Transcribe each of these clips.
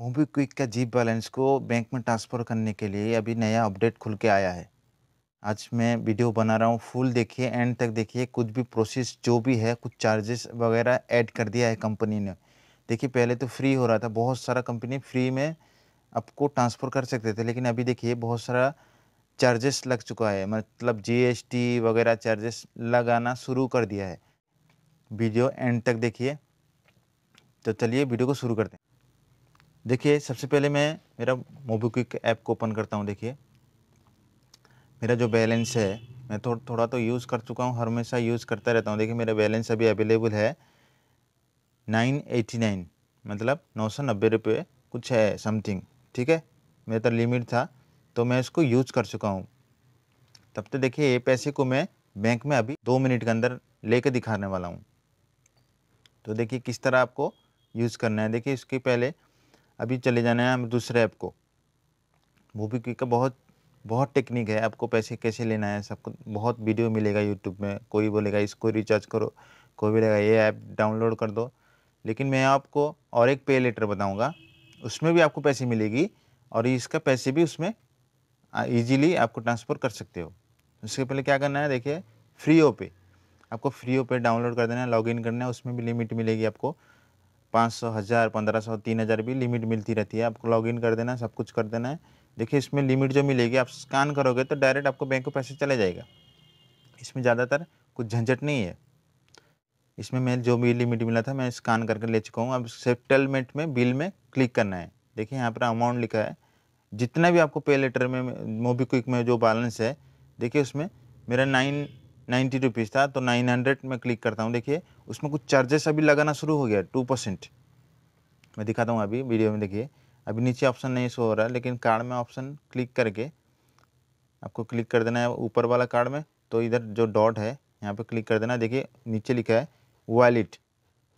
MobiKwik का zip balance को bank में ट्रांसफ़र करने के लिए अभी नया अपडेट खुल के आया है आज मैं वीडियो बना रहा हूँ फुल देखिए एंड तक देखिए कुछ भी प्रोसेस जो भी है कुछ चार्जेस वगैरह ऐड कर दिया है कंपनी ने देखिए पहले तो फ्री हो रहा था बहुत सारा कंपनी फ्री में आपको ट्रांसफ़र कर सकते थे लेकिन अभी देखिए बहुत सारा चार्जेस लग चुका है मतलब जी वगैरह चार्जेस लगाना शुरू कर दिया है वीडियो एंड तक देखिए तो चलिए वीडियो को शुरू करते हैं देखिए सबसे पहले मैं मेरा मोबीक्विक ऐप को ओपन करता हूँ देखिए मेरा जो बैलेंस है मैं थो, थोड़ा तो यूज़ कर चुका हूँ हर हमेशा यूज़ करता रहता हूँ देखिए मेरा बैलेंस अभी अवेलेबल है नाइन एटी नाइन मतलब नौ सौ नब्बे रुपये कुछ है समथिंग ठीक है मेरा तो लिमिट था तो मैं इसको यूज़ कर चुका हूँ तब तो देखिए ये पैसे को मैं बैंक में अभी दो मिनट के अंदर कर दिखाने वाला हूँ तो देखिए किस तरह आपको यूज़ करना है देखिए इसके पहले अभी चले जाना है हम दूसरे ऐप को मूवी क्विक का बहुत बहुत टेक्निक है आपको पैसे कैसे लेना है सबको बहुत वीडियो मिलेगा यूट्यूब में कोई बोलेगा इसको रिचार्ज करो कोई बोलेगा ये ऐप डाउनलोड कर दो लेकिन मैं आपको और एक पे लेटर बताऊँगा उसमें भी आपको पैसे मिलेगी और इसका पैसे भी उसमें ईजीली आपको ट्रांसफ़र कर सकते हो उसके पहले क्या करना है देखिए फ्री ओ पे आपको फ्री ओ पे डाउनलोड कर देना है लॉगिन करना है उसमें भी लिमिट मिलेगी आपको पाँच सौ हज़ार पंद्रह सौ तीन हज़ार भी लिमिट मिलती रहती है आपको लॉगिन कर देना है सब कुछ कर देना है देखिए इसमें लिमिट जो मिलेगी आप स्कैन करोगे तो डायरेक्ट आपको बैंक को पैसे चले जाएगा इसमें ज़्यादातर कुछ झंझट नहीं है इसमें मैं जो भी लिमिट मिला था मैं स्कैन करके ले चुका हूँ अब सेटलमेंट में बिल में क्लिक करना है देखिए यहाँ पर अमाउंट लिखा है जितना भी आपको पे लेटर में मोबीक्विक में जो बैलेंस है देखिए उसमें मेरा नाइन नाइन्टी रुपीज़ था तो नाइन हंड्रेड में क्लिक करता हूँ देखिए उसमें कुछ चार्जेस अभी लगाना शुरू हो गया टू परसेंट मैं दिखाता हूँ अभी वीडियो में देखिए अभी नीचे ऑप्शन नहीं शो हो रहा है लेकिन कार्ड में ऑप्शन क्लिक करके आपको क्लिक कर देना है ऊपर वाला कार्ड में तो इधर जो डॉट है यहाँ पर क्लिक कर देना देखिए नीचे लिखा है वॉलेट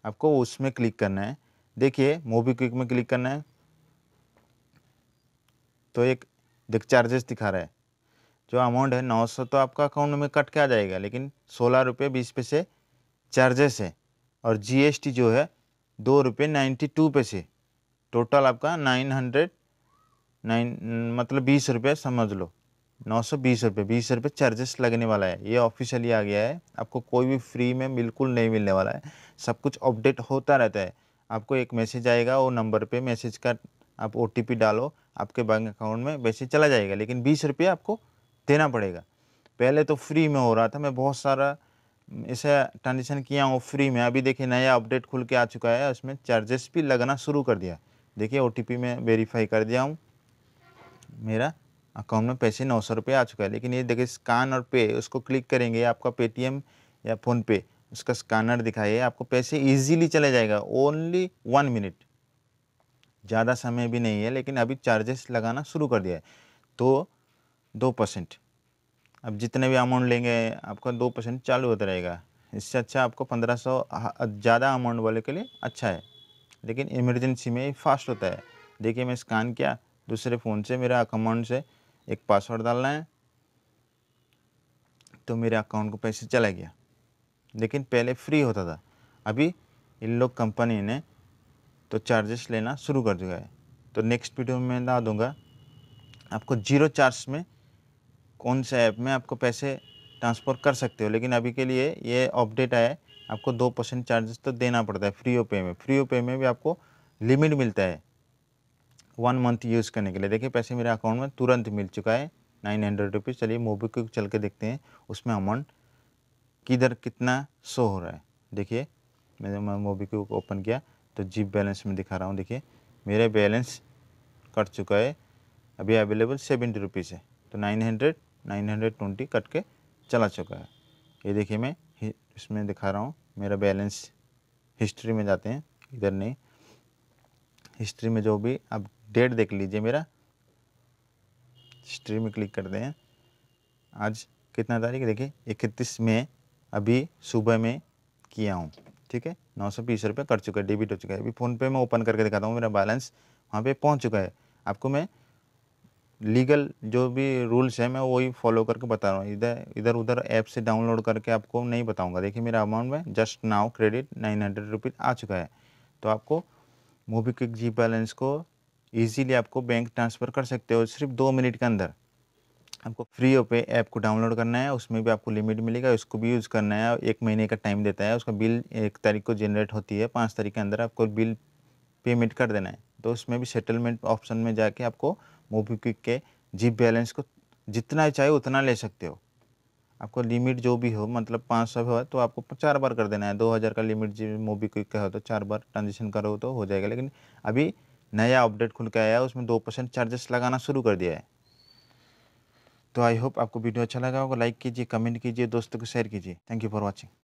आपको उसमें क्लिक करना है देखिए मोबी क्विक में क्लिक करना है तो एक देख चार्जेस दिखा रहा है जो अमाउंट है नौ सौ तो आपका अकाउंट में कट के आ जाएगा लेकिन सोलह रुपये बीस पैसे चार्जेस है और जीएसटी जो है दो रुपये नाइन्टी टू पैसे टोटल आपका नाइन हंड्रेड नाइन मतलब बीस रुपये समझ लो नौ सौ बीस रुपये बीस रुपये चार्जेस लगने वाला है ये ऑफिशियली आ गया है आपको कोई भी फ्री में बिल्कुल नहीं मिलने वाला है सब कुछ अपडेट होता रहता है आपको एक मैसेज आएगा वो नंबर पर मैसेज का आप ओ डालो आपके बैंक अकाउंट में वैसे चला जाएगा लेकिन बीस रुपये आपको देना पड़ेगा पहले तो फ्री में हो रहा था मैं बहुत सारा इसे ट्रांजेक्शन किया हूँ फ्री में अभी देखिए नया अपडेट खुल के आ चुका है उसमें चार्जेस भी लगना शुरू कर दिया देखिए ओ में वेरीफाई कर दिया हूँ मेरा अकाउंट में पैसे नौ सौ रुपये आ चुका है लेकिन ये देखिए स्कान और पे उसको क्लिक करेंगे आपका पेटीएम या फ़ोनपे उसका स्कैनर दिखाइए आपको पैसे इजीली चले जाएगा ओनली वन मिनट ज़्यादा समय भी नहीं है लेकिन अभी चार्जेस लगाना शुरू कर दिया है तो दो परसेंट अब जितने भी अमाउंट लेंगे आपका दो परसेंट चालू होता रहेगा इससे अच्छा आपको पंद्रह सौ ज़्यादा अमाउंट वाले के लिए अच्छा है लेकिन इमरजेंसी में फास्ट होता है देखिए मैं स्कैन किया दूसरे फ़ोन से मेरा अकाउंट से एक पासवर्ड डालना है तो मेरे अकाउंट को पैसे चला गया लेकिन पहले फ्री होता था अभी इन लोग कंपनी ने तो चार्जेस लेना शुरू कर दिया है तो नेक्स्ट वीडियो में मैं ला दूँगा आपको जीरो चार्ज में कौन से ऐप में आपको पैसे ट्रांसफ़र कर सकते हो लेकिन अभी के लिए ये अपडेट आया है आपको दो परसेंट चार्जेस तो देना पड़ता है फ्री ओ पे में फ्री ओ पे में भी आपको लिमिट मिलता है वन मंथ यूज़ करने के लिए देखिए पैसे मेरे अकाउंट में तुरंत मिल चुका है नाइन हंड्रेड रुपीज़ चलिए मोबी क्विक चल के देखते हैं उसमें अमाउंट किधर कितना शो हो रहा है देखिए मैंने मैं क्विक ओपन किया तो जीप बैलेंस में दिखा रहा हूँ देखिए मेरा बैलेंस कट चुका है अभी अवेलेबल सेवेंटी रुपीज़ है तो नाइन हंड्रेड 920 कट के चला चुका है ये देखिए मैं इसमें दिखा रहा हूँ मेरा बैलेंस हिस्ट्री में जाते हैं इधर नहीं हिस्ट्री में जो भी आप डेट देख लीजिए मेरा हिस्ट्री में क्लिक करते हैं आज कितना तारीख देखिए इकतीस में अभी सुबह में किया हूँ ठीक है नौ सौ बीस रुपये कट चुका है डेबिट हो चुका है अभी फ़ोनपे में ओपन करके दिखाता हूँ मेरा बैलेंस वहाँ पे पहुँच चुका है आपको मैं लीगल जो भी रूल्स हैं मैं वही फॉलो करके बता रहा हूँ इधर इधर उधर ऐप से डाउनलोड करके आपको नहीं बताऊँगा देखिए मेरा अमाउंट में just now credit nine hundred rupees आ चुका है तो आपको मोबी क्विक जी बैलेंस को ईजीली आपको बैंक ट्रांसफ़र कर सकते हो सिर्फ दो मिनट के अंदर आपको फ्री पे ऐप को डाउनलोड करना है उसमें भी आपको लिमिट मिलेगा उसको भी यूज़ करना है एक महीने का टाइम देता है उसका बिल एक तारीख को जनरेट होती है पाँच तारीख के अंदर आपको बिल पेमेंट कर देना है तो उसमें भी सेटलमेंट ऑप्शन में जाके आपको मोबीक्विक के जीप बैलेंस को जितना चाहिए उतना ले सकते हो आपको लिमिट जो भी हो मतलब पाँच सौ हो तो आपको चार बार कर देना है दो हज़ार का लिमिट जी मोबीक्विक का हो तो चार बार ट्रांजेक्शन करो तो हो जाएगा लेकिन अभी नया अपडेट खुल के आया है उसमें दो परसेंट चार्जेस लगाना शुरू कर दिया है तो आई होप आपको वीडियो अच्छा लगा होगा लाइक कीजिए कमेंट कीजिए दोस्तों को शेयर कीजिए थैंक यू फॉर वॉचिंग